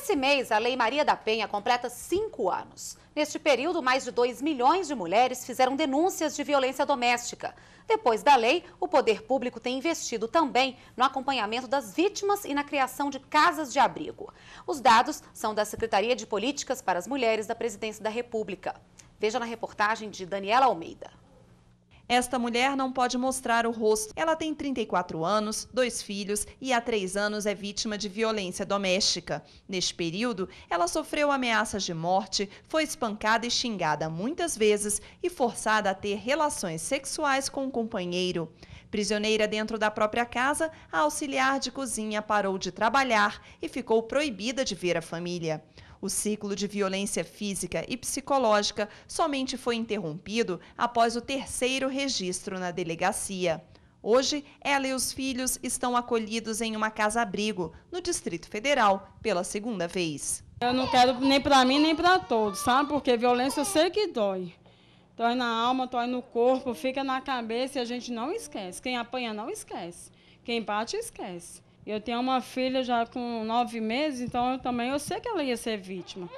Nesse mês, a Lei Maria da Penha completa cinco anos. Neste período, mais de 2 milhões de mulheres fizeram denúncias de violência doméstica. Depois da lei, o poder público tem investido também no acompanhamento das vítimas e na criação de casas de abrigo. Os dados são da Secretaria de Políticas para as Mulheres da Presidência da República. Veja na reportagem de Daniela Almeida. Esta mulher não pode mostrar o rosto. Ela tem 34 anos, dois filhos e há três anos é vítima de violência doméstica. Neste período, ela sofreu ameaças de morte, foi espancada e xingada muitas vezes e forçada a ter relações sexuais com o companheiro. Prisioneira dentro da própria casa, a auxiliar de cozinha parou de trabalhar e ficou proibida de ver a família. O ciclo de violência física e psicológica somente foi interrompido após o terceiro registro na delegacia. Hoje, ela e os filhos estão acolhidos em uma casa-abrigo, no Distrito Federal, pela segunda vez. Eu não quero nem para mim, nem para todos, sabe? Porque violência eu sei que dói. Dói na alma, dói no corpo, fica na cabeça e a gente não esquece. Quem apanha não esquece. Quem bate, esquece. Eu tenho uma filha já com nove meses, então eu também eu sei que ela ia ser vítima.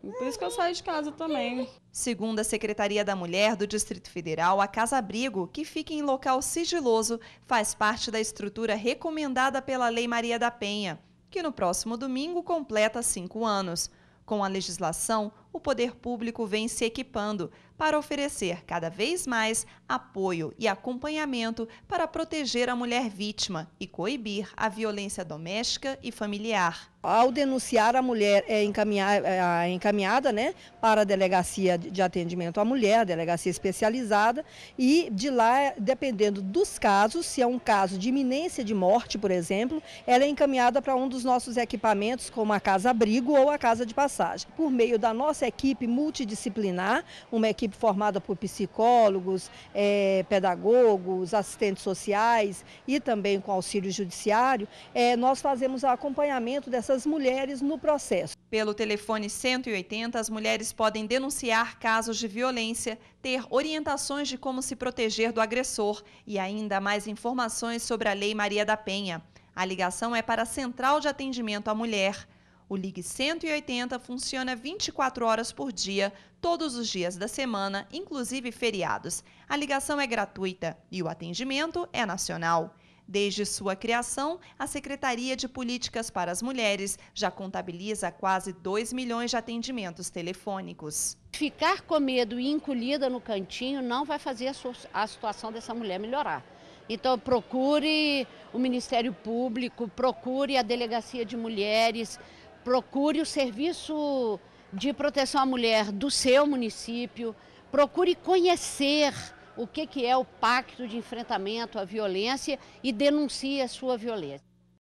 Por isso que eu saí de casa também. Segundo a Secretaria da Mulher do Distrito Federal, a Casa Abrigo, que fica em local sigiloso, faz parte da estrutura recomendada pela Lei Maria da Penha, que no próximo domingo completa cinco anos. Com a legislação, o poder público vem se equipando para oferecer cada vez mais apoio e acompanhamento para proteger a mulher vítima e coibir a violência doméstica e familiar. Ao denunciar, a mulher é, é encaminhada né, para a delegacia de atendimento à mulher, delegacia especializada, e de lá, dependendo dos casos, se é um caso de iminência de morte, por exemplo, ela é encaminhada para um dos nossos equipamentos, como a casa abrigo ou a casa de passagem. Por meio da nossa nossa equipe multidisciplinar, uma equipe formada por psicólogos, é, pedagogos, assistentes sociais e também com auxílio judiciário, é, nós fazemos o acompanhamento dessas mulheres no processo. Pelo telefone 180, as mulheres podem denunciar casos de violência, ter orientações de como se proteger do agressor e ainda mais informações sobre a Lei Maria da Penha. A ligação é para a Central de Atendimento à Mulher o Ligue 180 funciona 24 horas por dia, todos os dias da semana, inclusive feriados. A ligação é gratuita e o atendimento é nacional. Desde sua criação, a Secretaria de Políticas para as Mulheres já contabiliza quase 2 milhões de atendimentos telefônicos. Ficar com medo e encolhida no cantinho não vai fazer a situação dessa mulher melhorar. Então, procure o Ministério Público, procure a Delegacia de Mulheres, procure o serviço de proteção à mulher do seu município, procure conhecer o que, é o Pacto de Enfrentamento à Violência e denuncie a sua violência.